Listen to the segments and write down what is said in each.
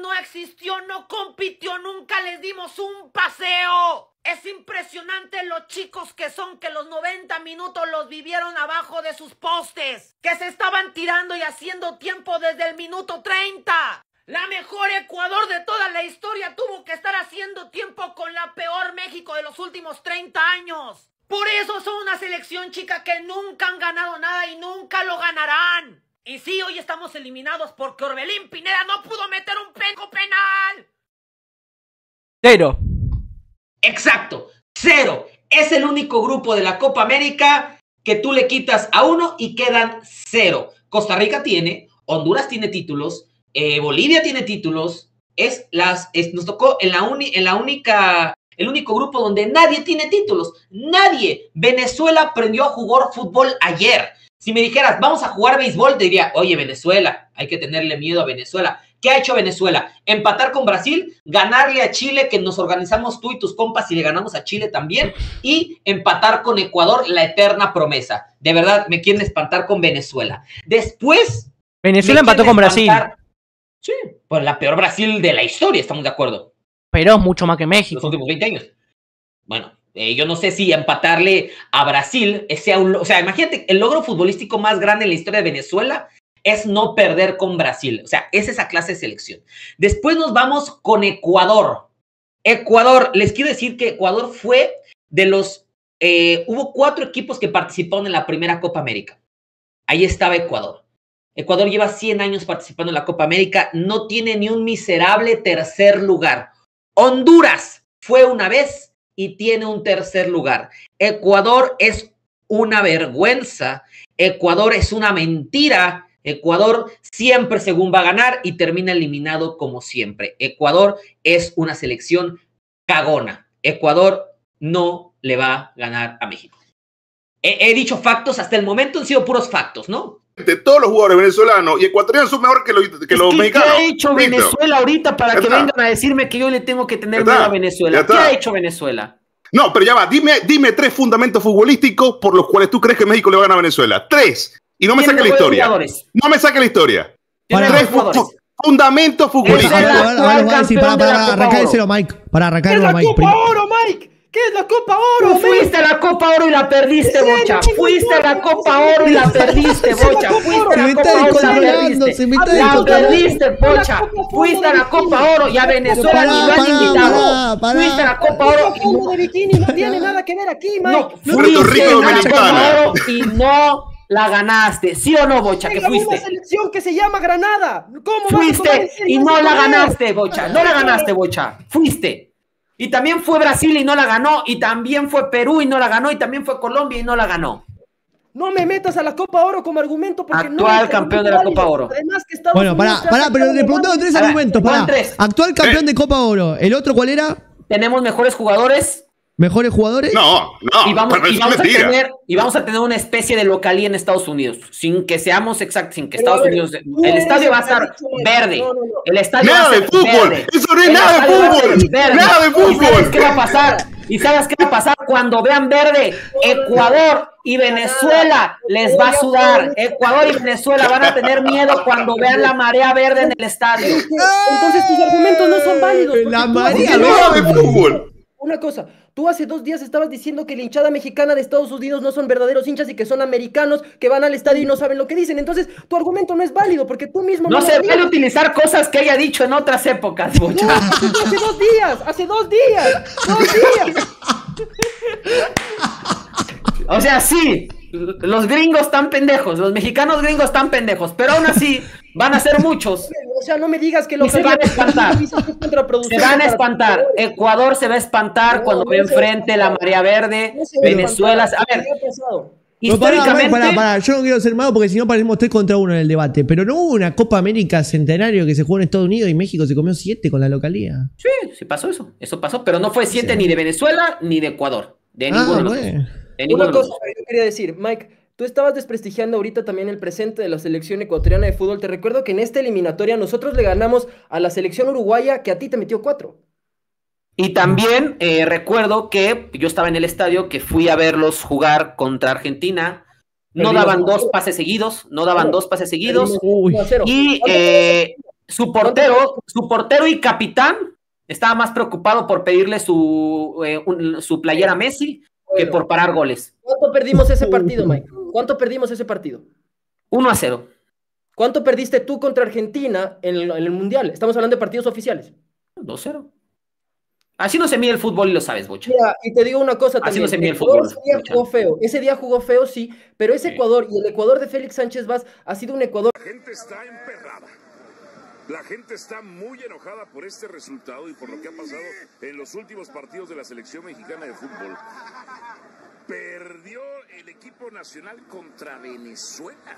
no existió, no compitió, nunca les dimos un paseo. Es impresionante los chicos que son que los 90 minutos los vivieron abajo de sus postes, que se estaban tirando y haciendo tiempo desde el minuto 30. La mejor Ecuador de toda la historia tuvo que estar haciendo tiempo con la peor México de los últimos 30 años. Por eso son una selección chica que nunca han ganado nada y nunca lo ganarán. Y sí, hoy estamos eliminados porque Orbelín Pineda no pudo meter un penco penal. Cero. Exacto, cero. Es el único grupo de la Copa América que tú le quitas a uno y quedan cero. Costa Rica tiene, Honduras tiene títulos, eh, Bolivia tiene títulos. Es las, nos tocó en la, en la única el único grupo donde nadie tiene títulos. Nadie. Venezuela aprendió a jugar fútbol ayer. Si me dijeras, vamos a jugar béisbol, te diría, oye, Venezuela, hay que tenerle miedo a Venezuela. ¿Qué ha hecho Venezuela? Empatar con Brasil, ganarle a Chile, que nos organizamos tú y tus compas y le ganamos a Chile también, y empatar con Ecuador, la eterna promesa. De verdad, me quieren espantar con Venezuela. Después... Venezuela empató con Brasil. Sí, pues la peor Brasil de la historia, estamos de acuerdo. Pero mucho más que México. Los últimos 20 años. Bueno, eh, yo no sé si empatarle a Brasil eh, sea un... O sea, imagínate, el logro futbolístico más grande en la historia de Venezuela es no perder con Brasil. O sea, es esa clase de selección. Después nos vamos con Ecuador. Ecuador, les quiero decir que Ecuador fue de los... Eh, hubo cuatro equipos que participaron en la primera Copa América. Ahí estaba Ecuador. Ecuador lleva 100 años participando en la Copa América, no tiene ni un miserable tercer lugar. Honduras fue una vez y tiene un tercer lugar. Ecuador es una vergüenza, Ecuador es una mentira, Ecuador siempre según va a ganar y termina eliminado como siempre. Ecuador es una selección cagona. Ecuador no le va a ganar a México. He, dicho factos, hasta el momento han sido puros factos, ¿no? todos los jugadores venezolanos y ecuatorianos son mejores que los, mexicanos. ¿Qué ha hecho Venezuela ahorita para que vengan a decirme que yo le tengo que tener miedo a Venezuela? ¿Qué ha hecho Venezuela? No, pero ya va, dime, dime tres fundamentos futbolísticos por los cuales tú crees que México le va a ganar a Venezuela. Tres. Y no me saque la historia. No me saque la historia. Tres fundamentos futbolísticos. Para, para, para, Mike. Para arrancárselo, Mike. ¿Qué es la Copa Oro? Tú fuiste a la Copa Oro y la perdiste, bocha. Fuiste a la Copa Oro y la perdiste, bocha. Fuiste a la Copa Oro y la perdiste. bocha. Fuiste a la Copa Oro y a Venezuela ni lo han invitado. Fuiste a la Copa Oro. no tiene nada que ver aquí, fuiste a la Copa Oro y no la ganaste, ¿sí o no, Bocha? Que fuiste. una selección que se llama Granada. ¿Cómo fuiste y no la ganaste, Bocha. No la ganaste, Bocha. Fuiste. Y también fue Brasil y no la ganó. Y también fue Perú y no la ganó. Y también fue Colombia y no la ganó. No me metas a la Copa Oro como argumento porque Actual campeón de la Copa Oro. bueno, pará, pará, pero le tres argumentos. Actual campeón de Copa Oro. ¿El otro cuál era? Tenemos mejores jugadores, ¿Mejores jugadores? No, no, y vamos, a tener, una especie de localía en Estados Unidos, sin que seamos exactos, sin que Estados Unidos. El estadio va a estar verde. El estadio nada de fútbol. Eso no es nada de fútbol. Nada de fútbol. ¿Y sabes qué va a pasar? ¿Y sabes qué va a pasar cuando vean verde? Ecuador y Venezuela les va a sudar. Ecuador y Venezuela van a tener miedo cuando vean la marea verde en el estadio. Entonces tus argumentos no son válidos. La marea Una cosa, Tú hace dos días estabas diciendo que la hinchada mexicana de Estados Unidos no son verdaderos hinchas y que son americanos que van al estadio y no saben lo que dicen. Entonces, tu argumento no es válido porque tú mismo. No, no se vale utilizar cosas que haya dicho en otras épocas, muchachos. hace dos días, hace dos días, dos días. o sea, sí, los gringos están pendejos, los mexicanos gringos están pendejos, pero aún así. Van a ser muchos. O sea, no me digas que lo se van a espantar. Se van a espantar. Ecuador se va a espantar cuando ve enfrente la marea verde. Venezuela. A ver. Históricamente. Yo no quiero ser malo porque si no parecemos tres contra uno en el debate. Pero no hubo una Copa América centenario que se jugó en Estados Unidos y México se comió siete con la localía. Sí, sí pasó eso. Eso pasó. Pero no fue siete ni de Venezuela ni de Ecuador. De ninguno ah, de Una cosa que yo quería decir, Mike. Tú estabas desprestigiando ahorita también el presente de la selección ecuatoriana de fútbol. Te recuerdo que en esta eliminatoria nosotros le ganamos a la selección uruguaya que a ti te metió cuatro. Y también eh, recuerdo que yo estaba en el estadio, que fui a verlos jugar contra Argentina. No daban dos pases seguidos, no daban dos pases seguidos. Y eh, su portero, su portero y capitán estaba más preocupado por pedirle su, eh, su playera a Messi que por parar goles. ¿Cuánto perdimos ese partido, Mike? ¿Cuánto perdimos ese partido? 1 a 0. ¿Cuánto perdiste tú contra Argentina en el, Mundial? Estamos hablando de partidos oficiales. 2 a 0. Así no se mide el fútbol y lo sabes, Bocha. y te digo una cosa Ese día jugó feo. Ese día jugó feo, sí. Pero ese Ecuador y el Ecuador de Félix Sánchez Vaz ha sido un Ecuador. La gente está emperrada. La gente está muy enojada por este resultado y por lo que ha pasado en los últimos partidos de la selección mexicana de fútbol perdió el equipo nacional contra Venezuela,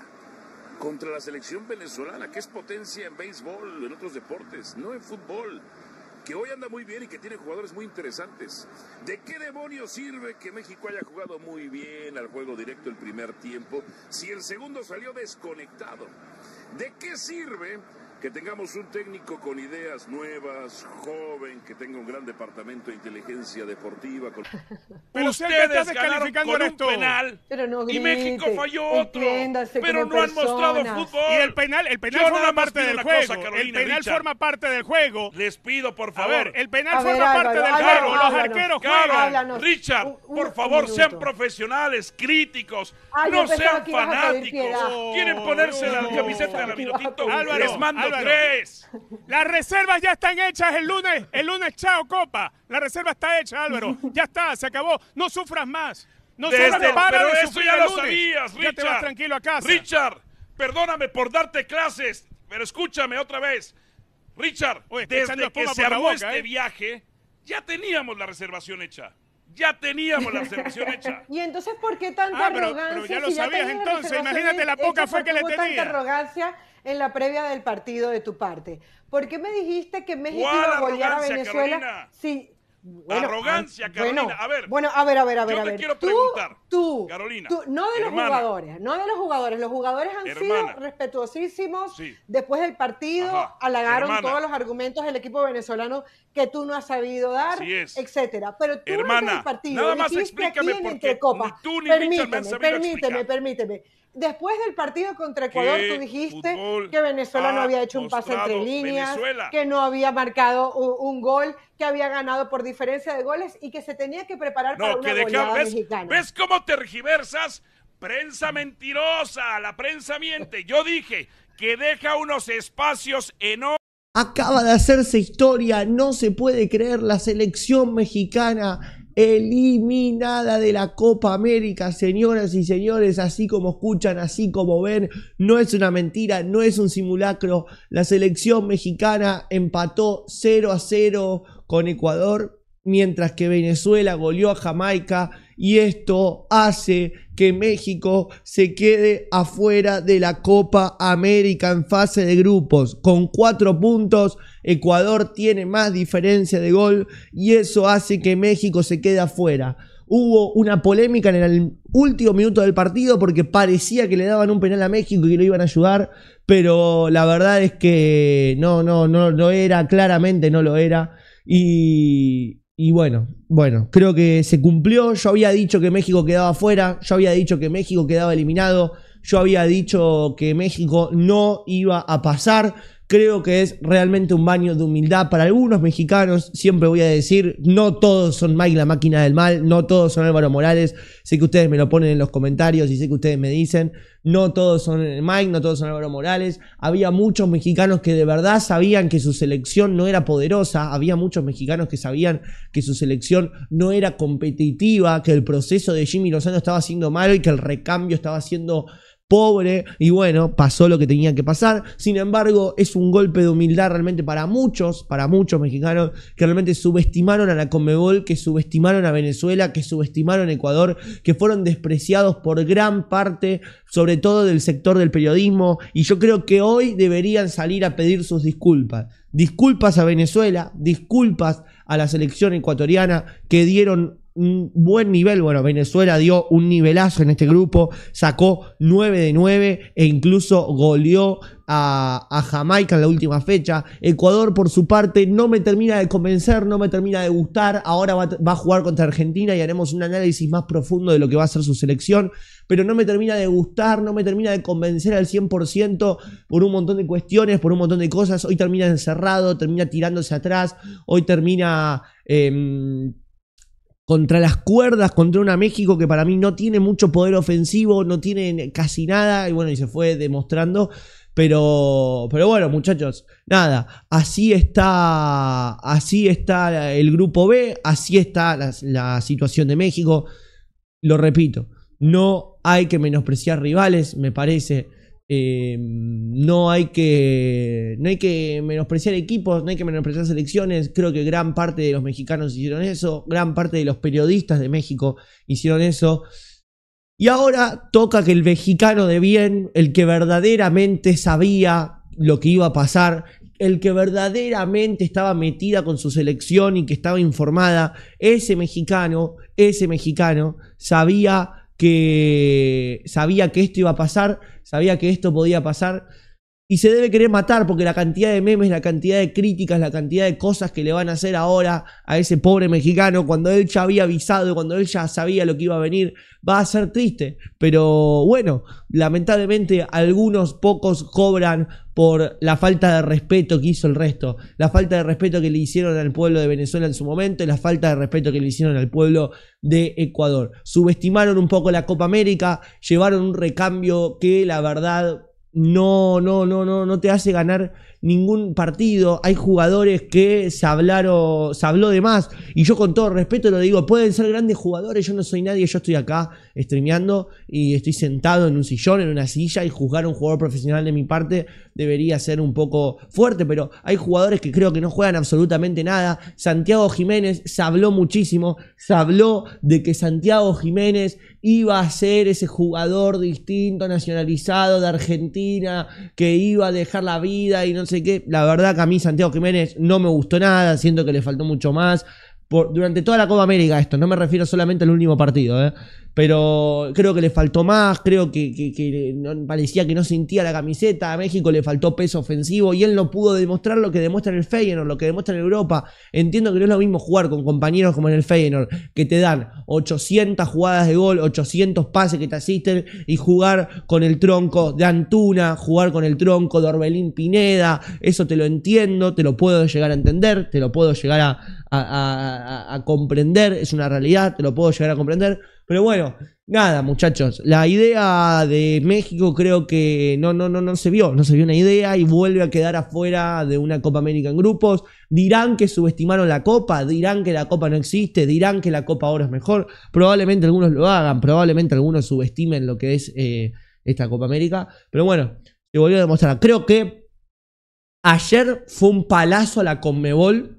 contra la selección venezolana, que es potencia en béisbol, en otros deportes, no en fútbol, que hoy anda muy bien y que tiene jugadores muy interesantes. ¿De qué demonio sirve que México haya jugado muy bien al juego directo el primer tiempo si el segundo salió desconectado? ¿De qué sirve que tengamos un técnico con ideas nuevas, joven, que tenga un gran departamento de inteligencia deportiva. Pero ustedes ganaron con esto. penal y México falló otro, pero no han mostrado fútbol. Y el penal, el penal forma parte del juego. Cosa, el penal forma parte del juego. Les pido por favor. el penal forma parte del juego. Los arqueros juegan. Richard, por favor, sean profesionales, críticos, no sean fanáticos. Quieren ponerse la camiseta de la minutito. Álvaro, les mando las reservas ya están hechas el lunes. El lunes, chao, copa. La reserva está hecha, Álvaro. Ya está, se acabó. No sufras más. No sufras pero eso ya lo sabías, Richard. te vas tranquilo a casa. Richard, perdóname por darte clases, pero escúchame otra vez. Richard, Oye, desde que se armó este ¿eh? viaje, ya teníamos la reservación hecha. Ya teníamos la reservación hecha. ¿Y entonces por qué tanta ah, arrogancia? ya lo sabías entonces. Imagínate la poca fe que le tenía. tanta arrogancia en la previa del partido de tu parte. ¿Por qué me dijiste que México iba a golear a Venezuela? Sí. arrogancia, ah, Carolina. Bueno, a ver. a ver, a ver, a ver. te quiero preguntar. Tú, tú Carolina. Tú, no de los jugadores, no de los jugadores. Los jugadores han sido respetuosísimos. Después del partido, Alagaron halagaron todos los argumentos del equipo venezolano que tú no has sabido dar, etcétera. Pero tú hermana, el partido, nada más explícame ni tú ni permíteme, permíteme, permíteme después del partido contra Ecuador, tú dijiste que Venezuela no había hecho un pase entre líneas, que no había marcado un, gol, que había ganado por diferencia de goles y que se tenía que preparar para una que ves, mexicana. ¿Ves cómo tergiversas? Prensa mentirosa, la prensa miente. Yo dije que deja unos espacios enormes. Acaba de hacerse historia, no se puede creer la selección mexicana eliminada de la Copa América, señoras y señores, así como escuchan, así como ven, no es una mentira, no es un simulacro. La selección mexicana empató 0 a 0 con Ecuador, mientras que Venezuela goleó a Jamaica y esto hace que México se quede afuera de la Copa América en fase de grupos. Con cuatro puntos, Ecuador tiene más diferencia de gol y eso hace que México se quede afuera. Hubo una polémica en el último minuto del partido porque parecía que le daban un penal a México y que lo iban a ayudar, pero la verdad es que no, no, no, no era, claramente no lo era. Y, y bueno, bueno, creo que se cumplió. Yo había dicho que México quedaba fuera, yo había dicho que México quedaba eliminado, yo había dicho que México no iba a pasar. Creo que es realmente un baño de humildad para algunos mexicanos. Siempre voy a decir, no todos son Mike la máquina del mal, no todos son Álvaro Morales. Sé que ustedes me lo ponen en los comentarios y sé que ustedes me dicen, no todos son Mike, no todos son Álvaro Morales. Había muchos mexicanos que de verdad sabían que su selección no era poderosa, había muchos mexicanos que sabían que su selección no era competitiva, que el proceso de Jimmy Lozano estaba siendo malo y que el recambio estaba siendo pobre y bueno, pasó lo que tenía que pasar. Sin embargo, es un golpe de humildad realmente para muchos, para muchos mexicanos que realmente subestimaron a la Conmebol, que subestimaron a Venezuela, que subestimaron a Ecuador, que fueron despreciados por gran parte, sobre todo del sector del periodismo, y yo creo que hoy deberían salir a pedir sus disculpas. Disculpas a Venezuela, disculpas a la selección ecuatoriana que dieron un buen nivel. Bueno, Venezuela dio un nivelazo en este grupo, sacó 9 de 9 e incluso goleó a, Jamaica en la última fecha. Ecuador, por su parte, no me termina de convencer, no me termina de gustar. Ahora va, a jugar contra Argentina y haremos un análisis más profundo de lo que va a ser su selección. Pero no me termina de gustar, no me termina de convencer al 100% por un montón de cuestiones, por un montón de cosas. Hoy termina encerrado, termina tirándose atrás, hoy termina... Em, contra las cuerdas, contra una México que para mí no tiene mucho poder ofensivo, no tiene casi nada, y bueno, y se fue demostrando. Pero, pero bueno, muchachos, nada, así está, así está el grupo B, así está la, la situación de México. Lo repito, no hay que menospreciar rivales, me parece. Eh, no, hay que, no hay que menospreciar equipos, no hay que menospreciar selecciones. Creo que gran parte de los mexicanos hicieron eso, gran parte de los periodistas de México hicieron eso. Y ahora toca que el mexicano de bien, el que verdaderamente sabía lo que iba a pasar, el que verdaderamente estaba metida con su selección y que estaba informada, ese mexicano, ese mexicano sabía que sabía que esto iba a pasar sabía que esto podía pasar y se debe querer matar porque la cantidad de memes, la cantidad de críticas, la cantidad de cosas que le van a hacer ahora a ese pobre mexicano cuando él ya había avisado, cuando él ya sabía lo que iba a venir, va a ser triste. Pero bueno, lamentablemente algunos pocos cobran por la falta de respeto que hizo el resto, la falta de respeto que le hicieron al pueblo de Venezuela en su momento y la falta de respeto que le hicieron al pueblo de Ecuador. Subestimaron un poco la Copa América, llevaron un recambio que la verdad no, no, no, no, no te hace ganar ningún partido, hay jugadores que se hablaron, se habló de más, y yo con todo respeto lo digo, pueden ser grandes jugadores, yo no soy nadie, yo estoy acá streameando y estoy sentado en un sillón, en una silla, y juzgar a un jugador profesional de mi parte debería ser un poco fuerte, pero hay jugadores que creo que no juegan absolutamente nada. Santiago Jiménez se habló muchísimo, se habló de que Santiago Jiménez iba a ser ese jugador distinto, nacionalizado de Argentina, que iba a dejar la vida y no que La verdad que a mí Santiago Jiménez no me gustó nada, siento que le faltó mucho más durante toda la Copa América esto, no me refiero solamente al último partido, ¿eh? pero creo que le faltó más, creo que, parecía que no sentía la camiseta, a México le faltó peso ofensivo y él no pudo demostrar lo que demuestra en el Feyenoord, lo que demuestra en Europa. Entiendo que no es lo mismo jugar con compañeros como en el Feyenoord, que te dan 800 jugadas de gol, 800 pases que te asisten y jugar con el tronco de Antuna, jugar con el tronco de Orbelín Pineda, eso te lo entiendo, te lo puedo llegar a entender, te lo puedo llegar a, a, comprender, es una realidad, te lo puedo llegar a comprender. Pero bueno, nada, muchachos, la idea de México creo que no, no, no, no se vio, no se vio una idea y vuelve a quedar afuera de una Copa América en grupos. Dirán que subestimaron la Copa, dirán que la Copa no existe, dirán que la Copa ahora es mejor. Probablemente algunos lo hagan, probablemente algunos subestimen lo que es eh, esta Copa América. Pero bueno, se volvió a demostrar. Creo que ayer fue un palazo a la Conmebol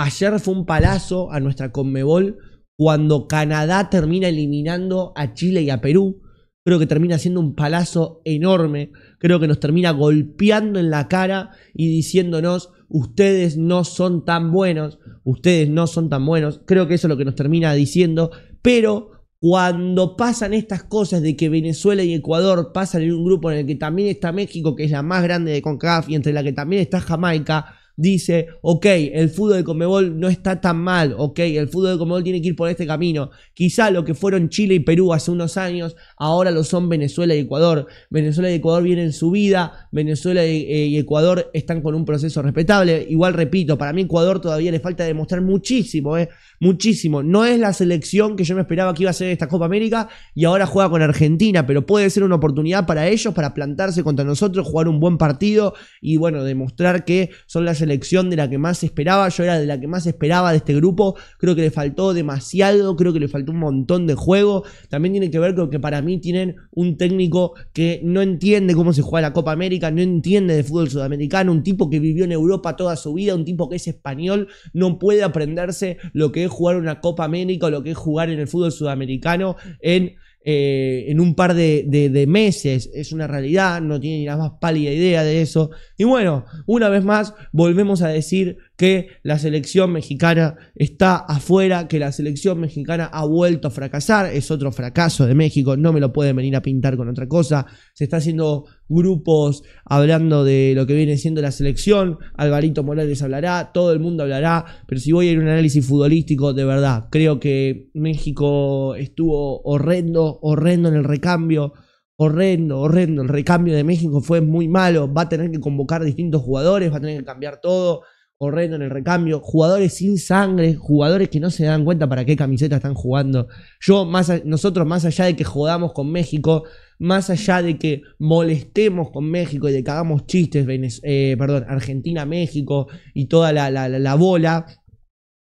Ayer fue un palazo a nuestra Conmebol cuando Canadá termina eliminando a Chile y a Perú. Creo que termina siendo un palazo enorme. Creo que nos termina golpeando en la cara y diciéndonos, ustedes no son tan buenos, ustedes no son tan buenos. Creo que eso es lo que nos termina diciendo. Pero cuando pasan estas cosas de que Venezuela y Ecuador pasan en un grupo en el que también está México, que es la más grande de CONCACAF, y entre la que también está Jamaica, dice, ok, el fútbol de Comebol no está tan mal, ok, el fútbol de Comebol tiene que ir por este camino. Quizá lo que fueron Chile y Perú hace unos años, ahora lo son Venezuela y Ecuador. Venezuela y Ecuador vienen en su vida, Venezuela eh, y, Ecuador están con un proceso respetable. Igual repito, para mí Ecuador todavía le falta demostrar muchísimo, eh, muchísimo. No es la selección que yo me esperaba que iba a ser esta Copa América y ahora juega con Argentina, pero puede ser una oportunidad para ellos, para plantarse contra nosotros, jugar un buen partido y bueno, demostrar que son las selección de la que más esperaba, yo era de la que más esperaba de este grupo, creo que le faltó demasiado, creo que le faltó un montón de juego, también tiene que ver con que para mí tienen un técnico que no entiende cómo se juega la Copa América, no entiende de fútbol sudamericano, un tipo que vivió en Europa toda su vida, un tipo que es español, no puede aprenderse lo que es jugar una Copa América o lo que es jugar en el fútbol sudamericano en eh, en un par de, de, meses. Es una realidad, no tiene ni la más pálida idea de eso. Y bueno, una vez más, volvemos a decir que la selección mexicana está afuera, que la selección mexicana ha vuelto a fracasar, es otro fracaso de México, no me lo pueden venir a pintar con otra cosa, se está haciendo grupos hablando de lo que viene siendo la selección, Alvarito Morales hablará, todo el mundo hablará, pero si voy a ir a un análisis futbolístico, de verdad, creo que México estuvo horrendo, horrendo en el recambio, horrendo, horrendo, el recambio de México fue muy malo, va a tener que convocar distintos jugadores, va a tener que cambiar todo, corriendo en el recambio, jugadores sin sangre, jugadores que no se dan cuenta para qué camiseta están jugando. Yo, más nosotros, más allá de que jugamos con México, más allá de que molestemos con México y de que hagamos chistes, eh, perdón, Argentina, México y toda la, la bola,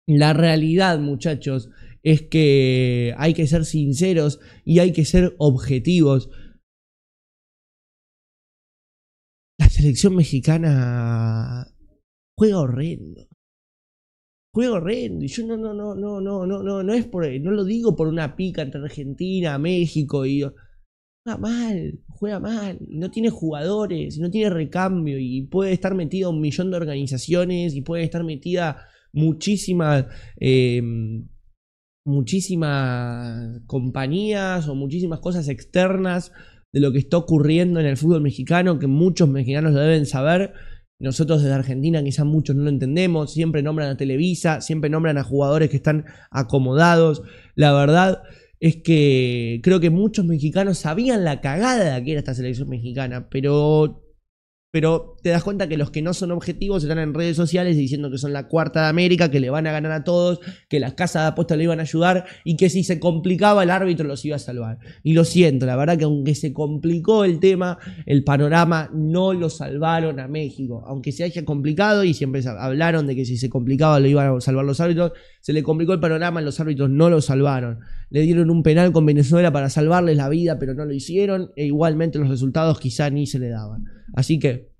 la realidad, muchachos, es que hay que ser sinceros y hay que ser objetivos. La selección mexicana juega horrendo. Juega horrendo. Y yo no, no, no, no, no, no, no, no es por, no lo digo por una pica entre Argentina, México y juega mal, juega mal, no tiene jugadores, no tiene recambio, y puede estar metido un millón de organizaciones, y puede estar metida muchísimas em, muchísimas compañías o muchísimas cosas externas de lo que está ocurriendo en el fútbol mexicano, que muchos mexicanos lo deben saber, nosotros desde Argentina quizá muchos no lo entendemos, siempre nombran a Televisa, siempre nombran a jugadores que están acomodados. La verdad es que creo que muchos mexicanos sabían la cagada que era esta selección mexicana, pero pero te das cuenta que los que no son objetivos están en redes sociales diciendo que son la cuarta de América, que le van a ganar a todos, que las casas de apuestas le iban a ayudar y que si se complicaba el árbitro los iba a salvar. Y lo siento, la verdad que aunque se complicó el tema, el panorama no lo salvaron a México. Aunque se haya complicado y siempre hablaron de que si se complicaba lo iban a salvar los árbitros, se le complicó el panorama, y los árbitros no lo salvaron. Le dieron un penal con Venezuela para salvarles la vida, pero no lo hicieron e igualmente los resultados quizá ni se le daban. Así que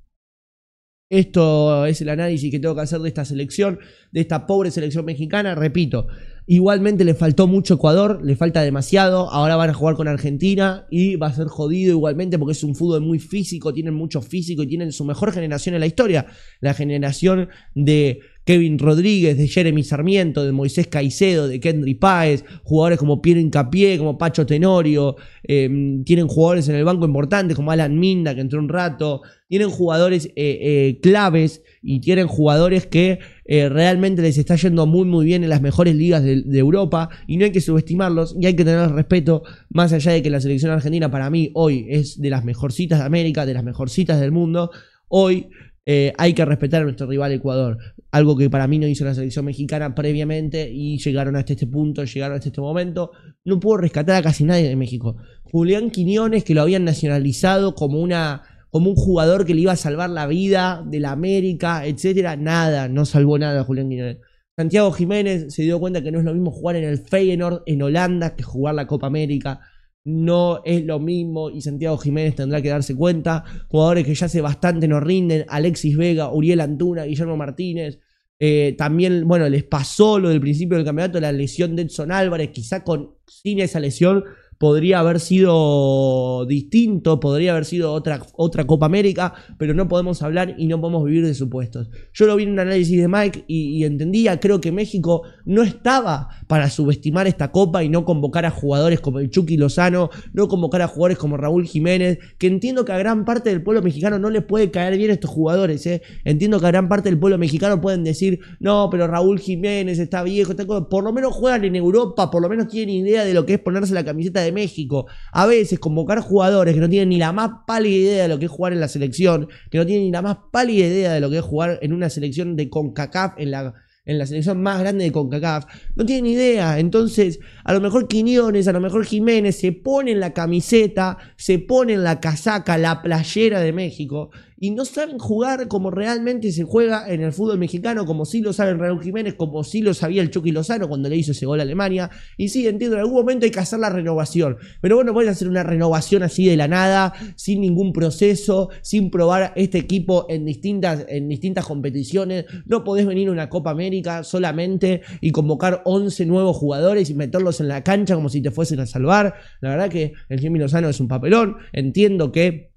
esto es el análisis que tengo que hacer de esta selección, de esta pobre selección mexicana. Repito, Igualmente le faltó mucho Ecuador, le falta demasiado. Ahora van a jugar con Argentina y va a ser jodido igualmente porque es un fútbol muy físico, tienen mucho físico y tienen su mejor generación en la historia. La generación de Kevin Rodríguez, de Jeremy Sarmiento, de Moisés Caicedo, de Kendry Páez, jugadores como Pierre Incapié, como Pacho Tenorio, em, tienen jugadores en el banco importantes como Alan Minda que entró un rato, tienen jugadores eh, eh, claves y tienen jugadores que eh, realmente les está yendo muy muy bien en las mejores ligas de, Europa y no hay que subestimarlos y hay que tener respeto más allá de que la selección argentina para mí hoy es de las mejorcitas de América, de las mejorcitas del mundo, hoy eh, hay que respetar a nuestro rival Ecuador, algo que para mí no hizo la selección mexicana previamente y llegaron hasta este punto, llegaron hasta este momento, no pudo rescatar a casi nadie de México. Julián Quiñones que lo habían nacionalizado como una como un jugador que le iba a salvar la vida de la América, etcétera. Nada, no salvó nada Julián Quiñones. Santiago Jiménez se dio cuenta que no es lo mismo jugar en el Feyenoord en Holanda que jugar la Copa América. No es lo mismo y Santiago Jiménez tendrá que darse cuenta. Jugadores que ya hace bastante no rinden, Alexis Vega, Uriel Antuna, Guillermo Martínez. Eh, también, bueno, les pasó lo del principio del campeonato, la lesión de Edson Álvarez, quizá con, sin esa lesión podría haber sido distinto, podría haber sido otra, otra Copa América, pero no podemos hablar y no podemos vivir de supuestos. Yo lo vi en un análisis de Mike y, entendía, creo que México no estaba para subestimar esta Copa y no convocar a jugadores como el Chucky Lozano, no convocar a jugadores como Raúl Jiménez, que entiendo que a gran parte del pueblo mexicano no les puede caer bien estos jugadores, ¿eh? entiendo que a gran parte del pueblo mexicano pueden decir, no, pero Raúl Jiménez está viejo, por lo menos juegan en Europa, por lo menos tienen idea de lo que es ponerse la camiseta de México, a veces convocar jugadores que no tienen ni la más pálida idea de lo que es jugar en la selección, que no tienen ni la más pálida idea de lo que es jugar en una selección de CONCACAF, en la, en la selección más grande de CONCACAF, no tienen idea. Entonces, a lo mejor Quiñones, a lo mejor Jiménez se ponen la camiseta, se ponen la casaca, la playera de México y no saben jugar como realmente se juega en el fútbol mexicano, como sí lo saben Raúl Jiménez, como sí lo sabía el Chucky Lozano cuando le hizo ese gol a Alemania. Y sí, entiendo, en algún momento hay que hacer la renovación, pero bueno, puedes hacer una renovación así de la nada, sin ningún proceso, sin probar este equipo en distintas, en distintas competiciones. No podés venir a una Copa América solamente y convocar 11 nuevos jugadores y meterlos en la cancha como si te fuesen a salvar. La verdad que el Jimmy Lozano es un papelón. Entiendo que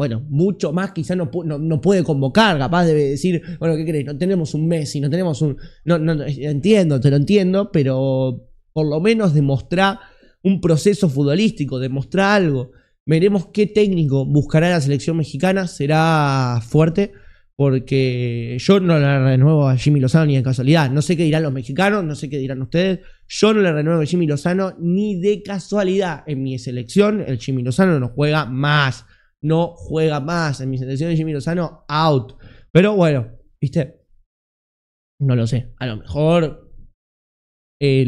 bueno, mucho más quizá no, no, puede convocar, capaz de decir, bueno, ¿qué crees? No tenemos un Messi, no tenemos un... No, no, eh, entiendo, te lo entiendo, pero por lo menos demostrar un proceso futbolístico, demostrar algo. Veremos qué técnico buscará la selección mexicana, será fuerte, porque yo no le renuevo a Jimmy Lozano ni de casualidad. No sé qué dirán los mexicanos, no sé qué dirán ustedes. Yo no le renuevo a Jimmy Lozano ni de casualidad. En mi selección, el Jimmy Lozano no juega más no juega más. En mi sensación, Jimmy Lozano, out. Pero bueno, viste, no lo sé. A lo mejor eh,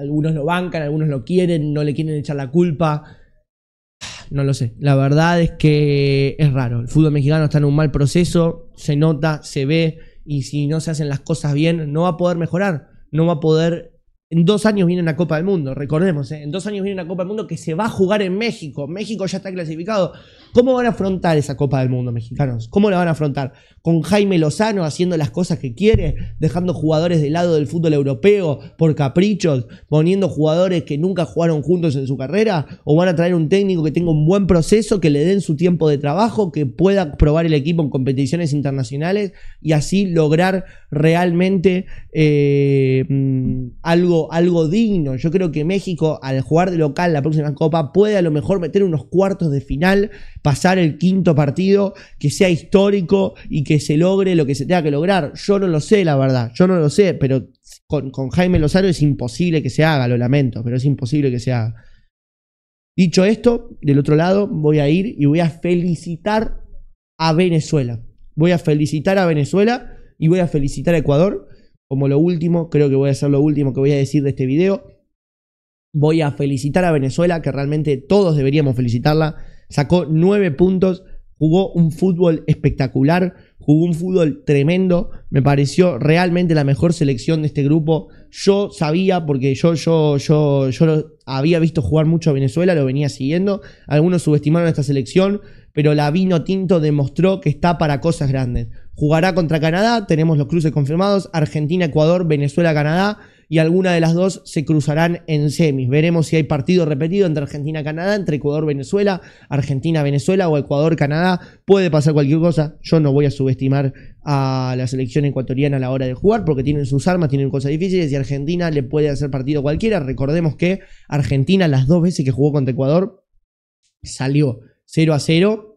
algunos lo bancan, algunos lo quieren, no le quieren echar la culpa. No lo sé. La verdad es que es raro. El fútbol mexicano está en un mal proceso, se nota, se ve, y si no se hacen las cosas bien, no va a poder mejorar, no va a poder en dos años viene una Copa del Mundo, recordemos, ¿eh? en dos años viene una Copa del Mundo que se va a jugar en México. México ya está clasificado. ¿Cómo van a afrontar esa Copa del Mundo, mexicanos? ¿Cómo la van a afrontar? ¿Con Jaime Lozano haciendo las cosas que quiere, dejando jugadores del lado del fútbol europeo por caprichos, poniendo jugadores que nunca jugaron juntos en su carrera? ¿O van a traer un técnico que tenga un buen proceso, que le den su tiempo de trabajo, que pueda probar el equipo en competiciones internacionales y así lograr realmente eh, algo, digno. Yo creo que México, al jugar de local la próxima Copa, puede a lo mejor meter unos cuartos de final, pasar el quinto partido, que sea histórico y que se logre lo que se tenga que lograr. Yo no lo sé, la verdad, yo no lo sé, pero con, con Jaime Lozano es imposible que se haga, lo lamento, pero es imposible que se haga. Dicho esto, del otro lado voy a ir y voy a felicitar a Venezuela. Voy a felicitar a Venezuela y voy a felicitar a Ecuador como lo último, creo que voy a hacer lo último que voy a decir de este video. Voy a felicitar a Venezuela, que realmente todos deberíamos felicitarla. Sacó nueve puntos, jugó un fútbol espectacular, jugó un fútbol tremendo. Me pareció realmente la mejor selección de este grupo. Yo sabía, porque yo, yo, yo, yo lo había visto jugar mucho a Venezuela, lo venía siguiendo. Algunos subestimaron a esta selección, pero la vino tinto demostró que está para cosas grandes. Jugará contra Canadá, tenemos los cruces confirmados, Argentina, Ecuador, Venezuela, Canadá y alguna de las dos se cruzarán en semis. Veremos si hay partido repetido entre Argentina, Canadá, entre Ecuador, Venezuela, Argentina, Venezuela o Ecuador, Canadá. Puede pasar cualquier cosa. Yo no voy a subestimar a la selección ecuatoriana a la hora de jugar porque tienen sus armas, tienen cosas difíciles y Argentina le puede hacer partido cualquiera. Recordemos que Argentina las dos veces que jugó contra Ecuador salió 0 a 0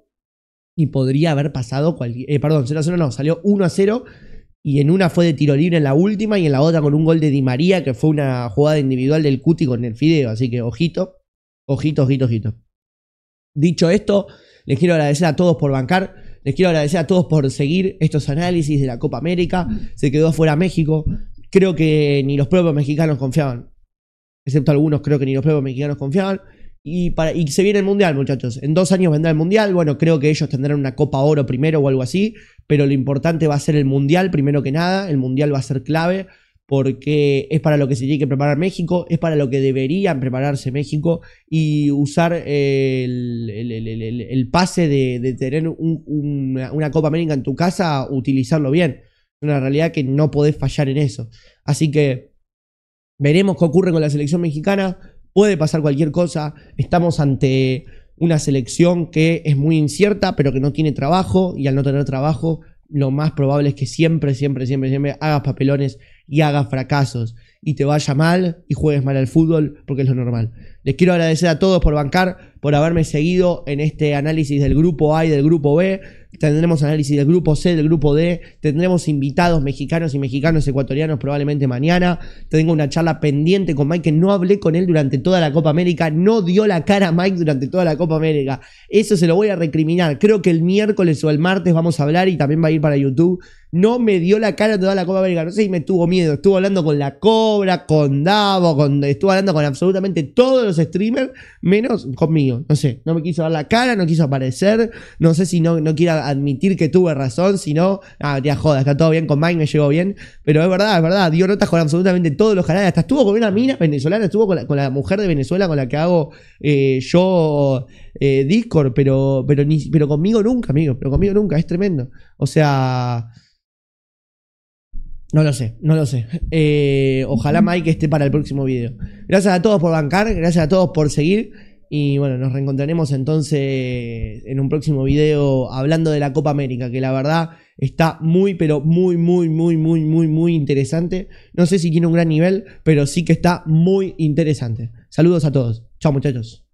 y podría haber pasado cualquier. Eh, perdón, 0 0 no, salió 1 a 0. Y en una fue de tiro libre en la última y en la otra con un gol de Di María, que fue una jugada individual del Cuti con el Fideo. Así que ojito, ojito, ojito, ojito. Dicho esto, les quiero agradecer a todos por bancar. Les quiero agradecer a todos por seguir estos análisis de la Copa América. Se quedó fuera México. Creo que ni los propios mexicanos confiaban. Excepto algunos, creo que ni los propios mexicanos confiaban. Y, para, y se viene el Mundial, muchachos. En dos años vendrá el Mundial. Bueno, creo que ellos tendrán una Copa Oro primero o algo así. Pero lo importante va a ser el Mundial, primero que nada. El Mundial va a ser clave porque es para lo que se tiene que preparar México, es para lo que deberían prepararse México y usar el, pase de, tener una, Copa América en tu casa, utilizarlo bien. Una realidad que no podés fallar en eso. Así que veremos qué ocurre con la selección mexicana puede pasar cualquier cosa, estamos ante una selección que es muy incierta, pero que no tiene trabajo, y al no tener trabajo, lo más probable es que siempre, siempre, siempre, siempre hagas papelones y hagas fracasos y te vaya mal y juegues mal al fútbol, porque es lo normal. Les quiero agradecer a todos por bancar, por haberme seguido en este análisis del grupo A y del grupo B. Tendremos análisis del grupo C, del grupo D. Tendremos invitados mexicanos y mexicanos ecuatorianos probablemente mañana. Tengo una charla pendiente con Mike que no hablé con él durante toda la Copa América. No dio la cara a Mike durante toda la Copa América. Eso se lo voy a recriminar. Creo que el miércoles o el martes vamos a hablar y también va a ir para YouTube no me dio la cara toda la Copa América. No sé si me tuvo miedo. Estuvo hablando con la Cobra, con Davo, con, estuvo hablando con absolutamente todos los streamers, menos conmigo. No sé, no me quiso dar la cara, no quiso aparecer. No sé si no, no quiero admitir que tuve razón, si no, ah, ya joda, está todo bien con Mike, me llegó bien. Pero es verdad, es verdad, dio notas con absolutamente todos los canales. Hasta estuvo con una mina venezolana, estuvo con la, mujer de Venezuela con la que hago eh, yo eh, Discord, pero, pero, ni, pero conmigo nunca, amigo, pero conmigo nunca, es tremendo. O sea... No lo sé, no lo sé. Eh, ojalá Mike esté para el próximo video. Gracias a todos por bancar, gracias a todos por seguir. Y bueno, nos reencontraremos entonces en un próximo video hablando de la Copa América, que la verdad está muy, pero muy, muy, muy, muy, muy, muy interesante. No sé si tiene un gran nivel, pero sí que está muy interesante. Saludos a todos. Chao muchachos.